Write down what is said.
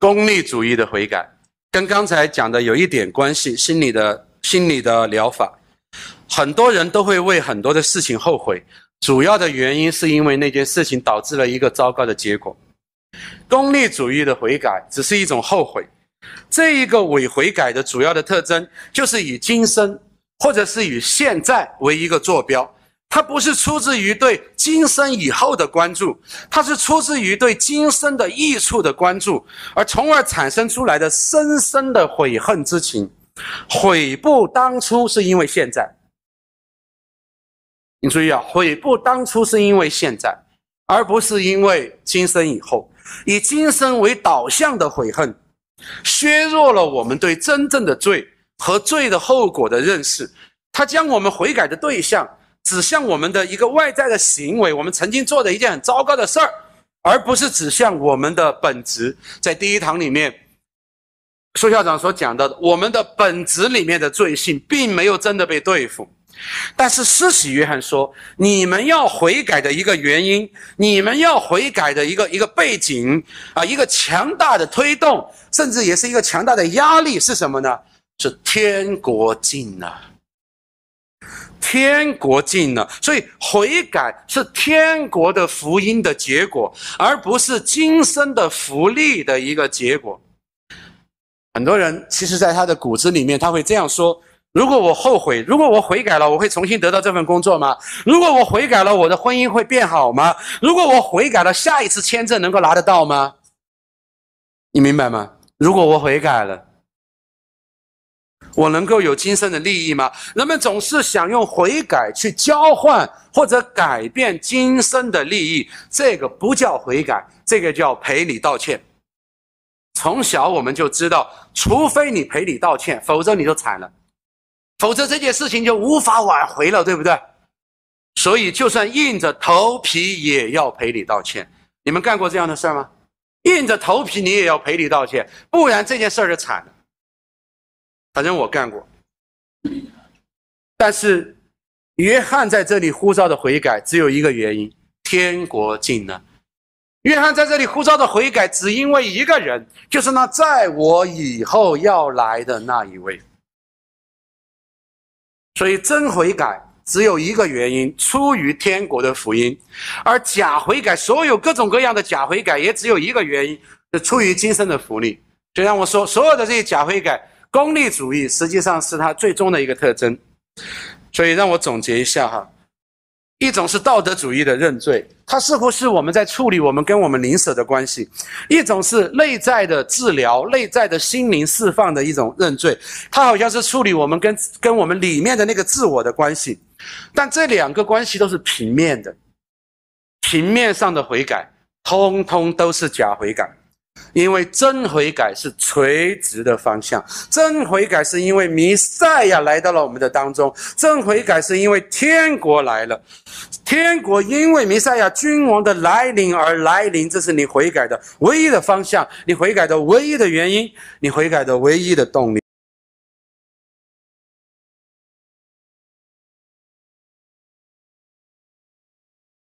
功利主义的悔改，跟刚才讲的有一点关系。心理的心理的疗法，很多人都会为很多的事情后悔，主要的原因是因为那件事情导致了一个糟糕的结果。功利主义的悔改只是一种后悔，这一个伪悔改的主要的特征就是以今生或者是以现在为一个坐标。它不是出自于对今生以后的关注，它是出自于对今生的益处的关注，而从而产生出来的深深的悔恨之情。悔不当初是因为现在，你注意啊，悔不当初是因为现在，而不是因为今生以后。以今生为导向的悔恨，削弱了我们对真正的罪和罪的后果的认识。它将我们悔改的对象。指向我们的一个外在的行为，我们曾经做的一件很糟糕的事儿，而不是指向我们的本质。在第一堂里面，苏校长所讲到的，我们的本质里面的罪性，并没有真的被对付。但是施洗约翰说：“你们要悔改的一个原因，你们要悔改的一个一个背景啊，一个强大的推动，甚至也是一个强大的压力是什么呢？是天国近了。”天国进了，所以悔改是天国的福音的结果，而不是今生的福利的一个结果。很多人其实，在他的骨子里面，他会这样说：如果我后悔，如果我悔改了，我会重新得到这份工作吗？如果我悔改了，我的婚姻会变好吗？如果我悔改了，下一次签证能够拿得到吗？你明白吗？如果我悔改了。我能够有今生的利益吗？人们总是想用悔改去交换或者改变今生的利益，这个不叫悔改，这个叫赔礼道歉。从小我们就知道，除非你赔礼道歉，否则你就惨了，否则这件事情就无法挽回了，对不对？所以，就算硬着头皮也要赔礼道歉。你们干过这样的事儿吗？硬着头皮你也要赔礼道歉，不然这件事儿就惨了。反正我干过，但是约翰在这里呼召的悔改只有一个原因：天国近了。约翰在这里呼召的悔改，只因为一个人，就是那在我以后要来的那一位。所以真悔改只有一个原因，出于天国的福音；而假悔改，所有各种各样的假悔改，也只有一个原因，是出于今生的福利。就像我说，所有的这些假悔改。功利主义实际上是它最终的一个特征，所以让我总结一下哈，一种是道德主义的认罪，它似乎是我们在处理我们跟我们灵舍的关系；一种是内在的治疗、内在的心灵释放的一种认罪，它好像是处理我们跟跟我们里面的那个自我的关系。但这两个关系都是平面的，平面上的悔改，通通都是假悔改。因为真悔改是垂直的方向，真悔改是因为弥赛亚来到了我们的当中，真悔改是因为天国来了，天国因为弥赛亚君王的来临而来临，这是你悔改的唯一的方向，你悔改的唯一的原因，你悔改的唯一的动力。